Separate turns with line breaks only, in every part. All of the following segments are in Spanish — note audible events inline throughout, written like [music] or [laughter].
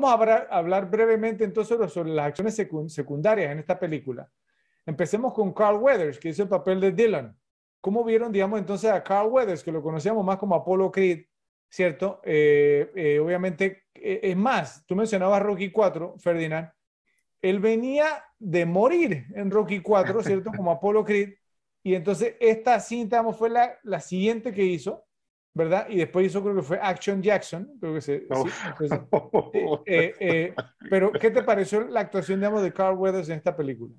Vamos a hablar, brevemente entonces sobre, las acciones secundarias en esta película. Empecemos con Carl Weathers, que hizo el papel de Dylan. ¿Cómo vieron, digamos, entonces a Carl Weathers, que lo conocíamos más como Apollo Creed, ¿cierto? Eh, eh, obviamente, eh, es más, tú mencionabas Rocky 4, Ferdinand. Él venía de morir en Rocky 4, ¿cierto? [laughs] Como Apollo Creed. Y entonces esta cinta digamos, fue la siguiente que hizo, ¿verdad? Y después hizo, creo que fue Action Jackson, creo que Sí, [laughs] eh, eh, pero, ¿qué te pareció la actuación, de Carl Weathers en esta película?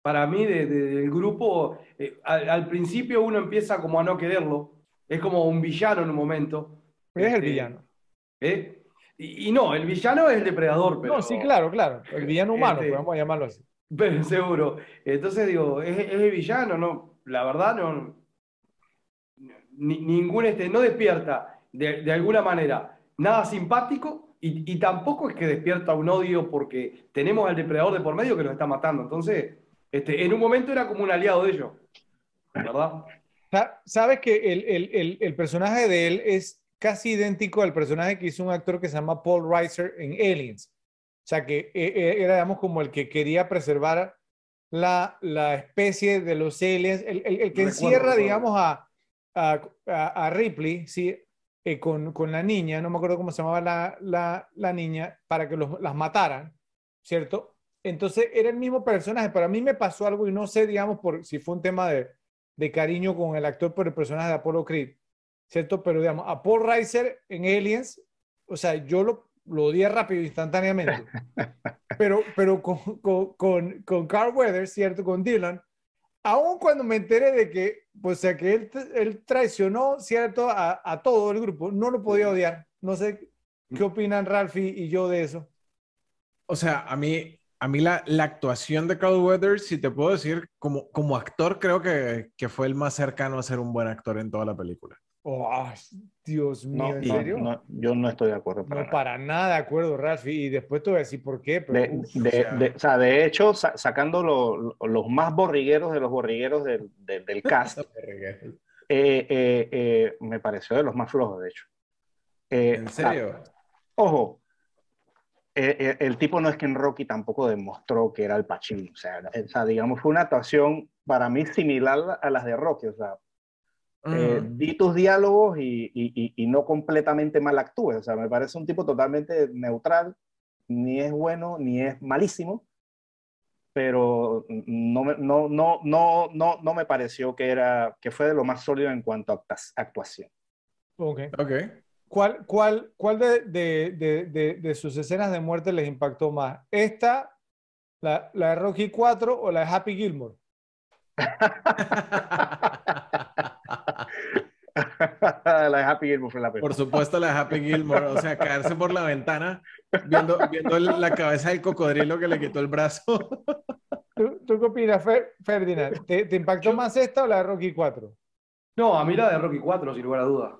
Para mí, desde el del grupo, eh, al, principio uno empieza como a no quererlo, es como un villano en un momento. Es el este, villano. Y, no, el villano es el depredador, No, sí, claro, claro, el villano humano, este, podemos llamarlo así. Pero [laughs] seguro. Entonces digo, es, es el villano, ¿no? La verdad no ningún este, no despierta de, de alguna manera nada simpático y, tampoco es que despierta un odio porque tenemos al depredador de por medio que nos está matando. Entonces, este, en un momento era como un aliado de ellos,
¿verdad? Sabes que el, personaje de él es casi idéntico al personaje que hizo un actor que se llama Paul Reiser en Aliens. O sea, que eh, eh, era, digamos, como el que quería preservar la, especie de los aliens, el, que encierra, digamos, a, a, Ripley, ¿sí? Eh, con, la niña, no me acuerdo cómo se llamaba la, niña, para que los, las mataran, ¿cierto? Entonces era el mismo personaje, para mí me pasó algo y no sé, digamos, por, si fue un tema de, cariño con el actor por el personaje de Apollo Creed, ¿cierto? Pero digamos, a Paul Reiser en Aliens, o sea, yo lo, lo odié rápido, instantáneamente. [laughs] Pero, pero con, con, con Carl Weather, ¿cierto? Con Dylan, aun cuando me enteré de que pues o sea que él, traicionó, cierto, a, todo el grupo. No lo podía odiar. No sé qué mm. opinan Ralphie y yo de eso.
O sea, a mí, a mí la, actuación de Carl Weathers, si te puedo decir, como, como actor, creo que fue el más cercano a ser un buen actor en toda la película.
Oh, Dios
mío, yo no estoy de acuerdo. Para no,
nada. para nada de acuerdo, Ralph. Y después te voy a decir por qué. de, de,
o, sea... De, hecho, sacando los más borrigueros de los borrigueros del, del, [laughs] cast, eh, eh, eh, me pareció de los más flojos, de hecho. ¿En serio? ojo, el tipo no es que en Rocky tampoco demostró que era el Pachín. O sea, o sea, digamos, fue una actuación para mí similar a las de Rocky. O sea, eh, mm. di tus diálogos y, no completamente mal actúes. O sea, me parece un tipo totalmente neutral, ni es bueno ni es malísimo, pero no, no, no, no, no, me pareció que, era, que fue de lo más sólido en cuanto a actuación.
Ok. okay. ¿Cuál, cuál, cuál de, sus escenas de muerte les impactó más? ¿Esta, la, la de Rocky 4 o la de Happy Gilmore? [laughs]
[laughs] la de Happy Gilmore fue la Por supuesto,
la de Happy Gilmore. O sea, caerse por la ventana viendo, la cabeza del cocodrilo que le quitó el brazo. ¿Tú, qué opinas, Ferdinand? ¿Te, impactó
más esta o la de Rocky 4? No, a mí la de Rocky 4, sin lugar a dudas.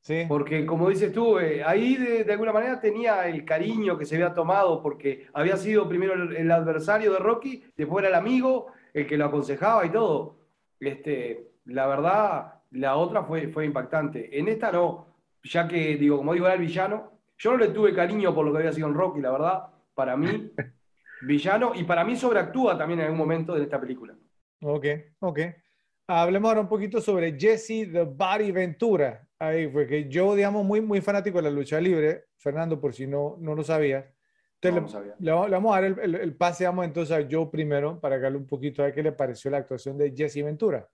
¿Sí? Porque,
como dices tú, eh, ahí de, alguna manera tenía el cariño que se había tomado, porque había sido primero el, adversario de Rocky, después era el amigo, el que lo aconsejaba y todo. Este, la verdad, la otra fue, fue impactante. En esta no, ya que, digo, como digo, era el villano. Yo no le tuve cariño por lo que había sido en Rocky, la verdad, para mí,
[laughs] villano, y para mí sobreactúa también en algún momento de esta película. Ok, ok. Hablemos ahora un poquito sobre Jesse The Body Ventura. Ahí, que yo, digamos, muy, muy fanático de la lucha libre, Fernando, por si no, no lo no, sabía. le, vamos a dar el, el, pase, entonces a yo primero, para que hable un poquito de qué le pareció la actuación de Jesse
Ventura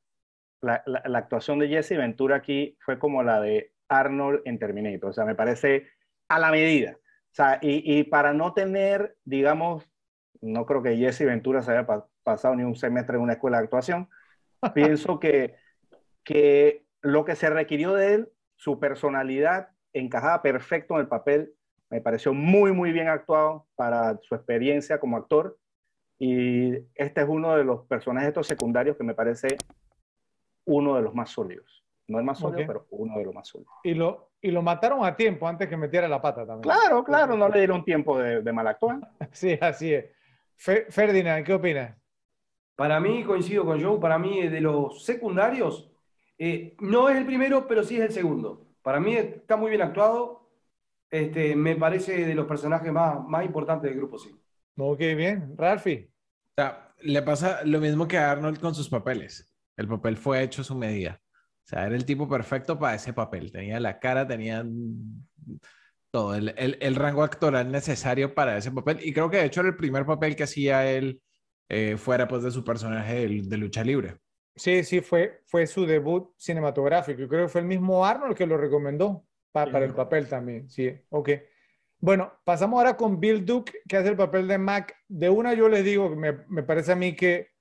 la, actuación de Jesse Ventura aquí fue como la de Arnold en Terminator, o sea, me parece a la medida. O sea, y, para no tener, digamos, no creo que Jesse Ventura se haya pasado ni un semestre en una escuela de actuación, [laughs] pienso que, que lo que se requirió de él, su personalidad encajaba perfecto en el papel, me pareció muy, muy bien actuado para su experiencia como actor. Y este es uno de los personajes estos secundarios que me parece uno de los más sólidos. No es más sólido, pero uno de los más sólidos.
Y lo, y lo mataron a tiempo antes que metiera la pata también.
Claro, claro, no le dieron tiempo de, mal actuar [laughs] sí, así es. Ferdinand, ¿qué opinas?
Para mí, coincido con Joe, para mí de los secundarios, eh, no es el primero, pero sí es el segundo. Para mí está muy bien actuado. Este, me parece de los personajes más, más importantes del grupo, sí.
Ok, bien. Ralfi le pasa lo mismo que a Arnold con sus papeles. El papel fue hecho a su medida. O sea, era el tipo perfecto para ese papel. Tenía la cara, tenía todo el, el, rango actoral necesario para ese papel. Y creo que de hecho era el primer papel que hacía él eh, fuera pues de su personaje de, lucha libre.
Sí, sí, fue, fue su debut cinematográfico. y creo que fue el mismo Arnold que lo recomendó para, el papel también. Sí, ok. Bueno, pasamos ahora con Bill Duke, que hace el papel de Mac. De una yo les digo, me, me parece a mí que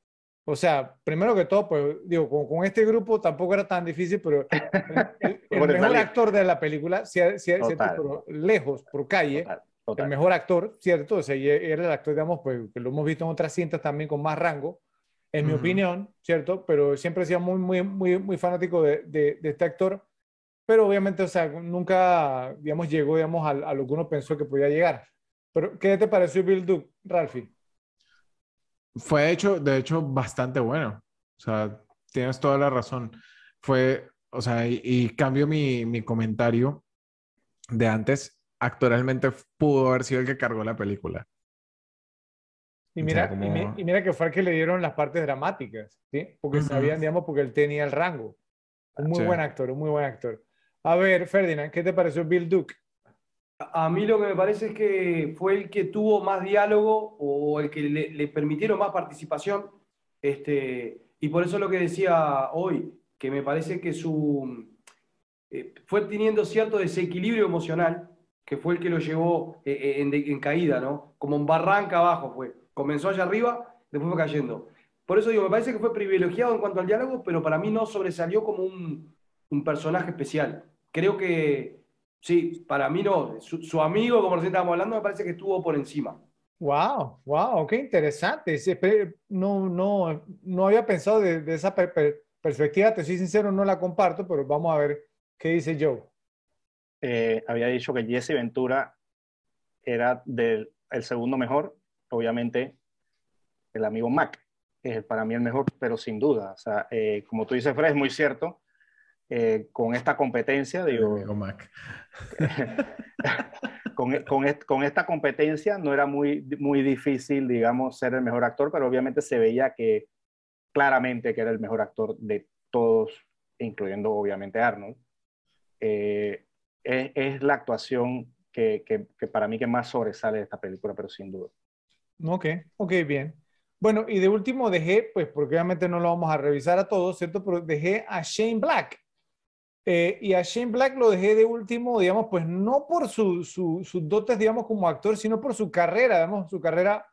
o sea, primero que todo, pues digo, con, con este grupo tampoco era tan difícil, pero el, [laughs] mejor actor de la película, lejos, por calle, el mejor actor, ¿cierto? O sea, e, era el actor, digamos, pues que lo hemos visto en otras cintas también con más rango, en mi opinión, ¿cierto? Pero siempre he sido muy, muy, muy, muy fanático de, este actor, pero obviamente, o sea, nunca, digamos, llegó, digamos, a, a, lo que uno pensó que podía llegar. Pero, ¿qué te pareció Bill Duke, Ralphie?
Fue hecho, de hecho, bastante bueno. O sea, tienes toda la razón. Fue, o sea, y, cambio mi, comentario de antes. Actualmente pudo haber sido el que cargó la película.
Y mira, mira, que fue el que le dieron las partes dramáticas, ¿sí? Porque sabían, digamos, porque él tenía el rango. Un muy buen actor, un muy buen actor. A ver, Ferdinand, ¿qué te pareció Bill Duke? A mí lo que me parece es que fue el que tuvo más diálogo
o el que le, permitieron más participación. Este, y por eso lo que decía hoy, que me parece que su, eh, fue teniendo cierto desequilibrio emocional, que fue el que lo llevó eh, eh, en, caída, ¿no? Como un barranca abajo fue. Comenzó allá arriba, después fue cayendo. Por eso digo, me parece que fue privilegiado en cuanto al diálogo, pero para mí no sobresalió como un personaje especial. Creo que Sí, para mí no. Su, amigo, como recién estábamos hablando, me parece que estuvo por encima.
Wow, wow, qué interesante. No, no, no había pensado de, esa perspectiva, te soy sincero, no la comparto, pero vamos a ver qué dice Joe.
Eh, había dicho que Jesse Ventura era del el segundo mejor, obviamente el amigo Mac es para mí el mejor, pero sin duda, o sea, eh, como tú dices, Fred, es muy cierto, eh, con esta competencia, digo... [laughs] E, e, con, esta competencia no era muy, muy difícil, digamos, ser el mejor actor, pero obviamente se veía que claramente que era el mejor actor de todos, incluyendo obviamente Arnold. Eh, es, la actuación que, que, para mí que más sobresale de esta película, pero sin duda.
Ok, ok, bien. Bueno, y de último dejé, pues porque obviamente no lo vamos a revisar a todos, ¿cierto? Pero dejé a Shane Black, eh, y a Shane Black lo dejé de último, digamos, pues no por sus dotes, digamos, como actor, sino por su carrera, digamos, su carrera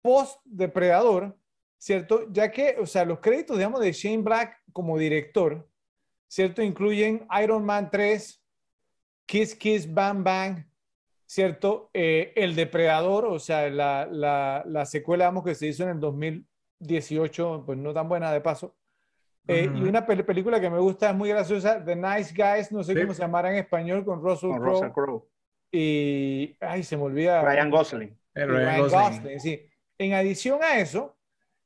post-depredador, ¿cierto? Ya que, o sea, los créditos, digamos, de Shane Black como director, ¿cierto? Incluyen Iron Man 3, Kiss Kiss Bang Bang, ¿cierto? Eh, el Depredador, o sea, la, la secuela, digamos, que se hizo en el 2018, pues no tan buena de paso, eh, y una película que me gusta, es muy graciosa, The Nice Guys, no sé cómo se llamará en español, con Russell
Crowe. Y, ay,
se me olvida. Ryan
Gosling. Eh, Ryan, Gosling.
sí. En adición a eso,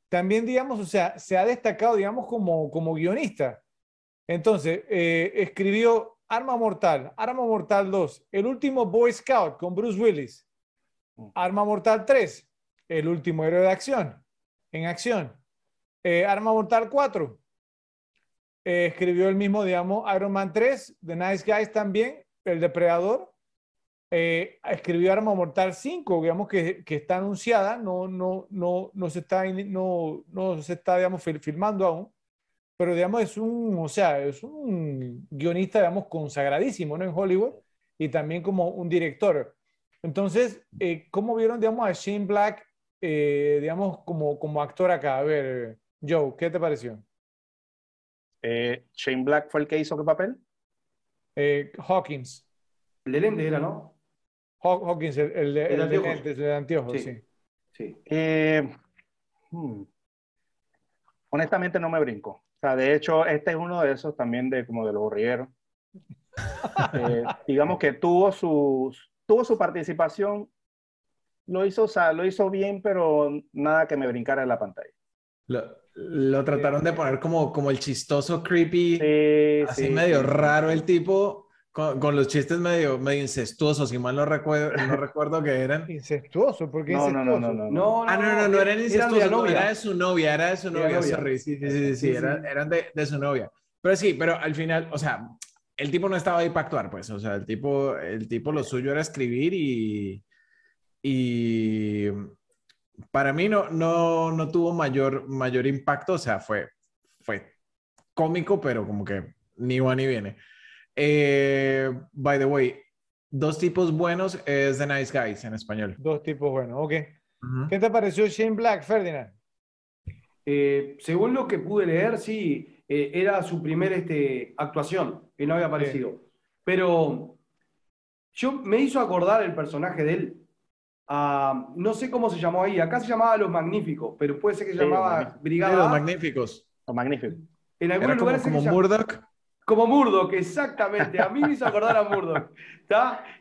también, digamos, o sea, se ha destacado, digamos, como, como guionista. Entonces, eh, escribió Arma Mortal, Arma Mortal 2, El último Boy Scout con Bruce Willis, mm. Arma Mortal 3, El último héroe de acción, en acción, Arma Mortal 4, eh, escribió el mismo, digamos, Iron Man 3, The Nice Guys también, El Depredador. Eh, escribió Arma Mortal 5, digamos que, que, está anunciada, no, no, no, no, se está, no, está, digamos, filmando aún, pero digamos es un, sea, es un guionista, digamos, consagradísimo, ¿no? En Hollywood y también como un director. Entonces, eh, ¿cómo vieron, digamos, a Shane Black, digamos, como, como actor acá? A ver, Joe, ¿qué te pareció?
Eh, ¿Shane Black fue el que hizo qué papel?
Hawkins. Eh, el era, ¿no?
Hawkins, el, de, sí. sí. Eh, hmm. Honestamente no me brinco. de hecho, este es uno de esos también de como de los borrieros. [laughs] digamos que tuvo su, tuvo su participación, lo hizo, lo hizo bien, pero nada que me brincara en la pantalla.
Lo trataron de poner como, como el chistoso creepy, sí, así medio raro el tipo, con, los chistes medio, medio incestuosos, si mal no recuerdo, no recuerdo que eran. Incestuoso, porque no, no, no, no, no, ah, no. no, eran incestuosos, era de su novia, era de su novia, Sí, sí, sí, eran, de, de su novia. Pero sí, pero al final, o sea, el tipo no estaba ahí para actuar, pues, o sea, el tipo, el tipo lo suyo era escribir y, y, para mí no, no, no tuvo mayor, mayor impacto, o sea, fue, fue cómico, pero como que ni va ni viene. Eh, by the way, dos tipos buenos es The Nice Guys en español. Dos tipos buenos, ok. ¿Qué te pareció Shane Black, Ferdinand? Eh, según lo que pude leer, sí,
eh, era su primera este, actuación, y no había aparecido. Pero yo, me hizo acordar el personaje de él Ah, no sé cómo se llamó ahí, acá se llamaba Los Magníficos, pero puede ser que se llamaba Brigada. los
Magníficos. Los Magníficos.
En algunos Era Como, como Murdoch. Como Murdoch, exactamente. A mí me hizo acordar a Murdoch.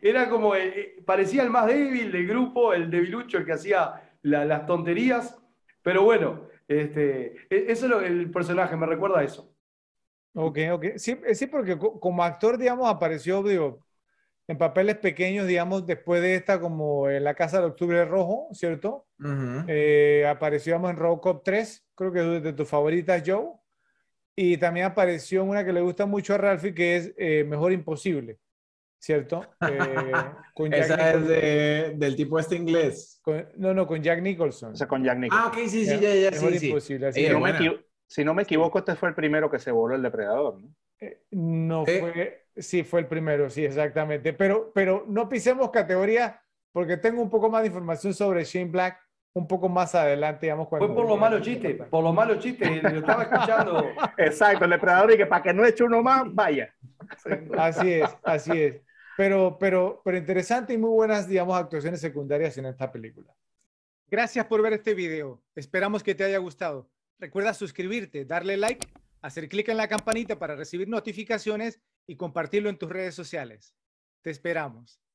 Era como, el eh, eh, parecía el más débil del grupo, el debilucho, el que hacía
las tonterías. Pero bueno, este, e, eso es el personaje, me recuerda a eso. Ok, ok. Sí, eh, sí porque como actor, digamos, apareció, digo, en papeles pequeños, digamos, después de esta, como en eh, La Casa de Octubre Rojo, ¿cierto? Eh, apareció digamos, en Robocop 3, creo que es de tus favoritas, Joe. Y también apareció una que le gusta mucho a Ralphie, que es eh, Mejor Imposible, ¿cierto? [laughs] Esa es
del tipo este inglés.
no, no, con Jack
Nicholson. O sea, con Jack Nicholson. Ah, ok, sí, sí, ya, ya, sí. Mejor Imposible. si no me equivoco, este fue el primero que se voló el depredador, ¿no? Eh,
no fue, sí, fue el primero, sí, exactamente. Pero, pero no pisemos categoría porque tengo un poco más de información sobre Shane Black un poco más adelante, digamos. Cuando... Fue por los malos chistes, por los malos chistes, lo estaba escuchando. [laughs] Exacto, el depredador y que para que no eche uno más, vaya. Así es, así es. Pero, pero, pero interesante y muy buenas, digamos, actuaciones secundarias en esta película. Gracias por ver este video. Esperamos que te haya gustado. Recuerda suscribirte, darle like hacer clic en la campanita para recibir notificaciones y compartirlo en tus redes sociales. Te esperamos.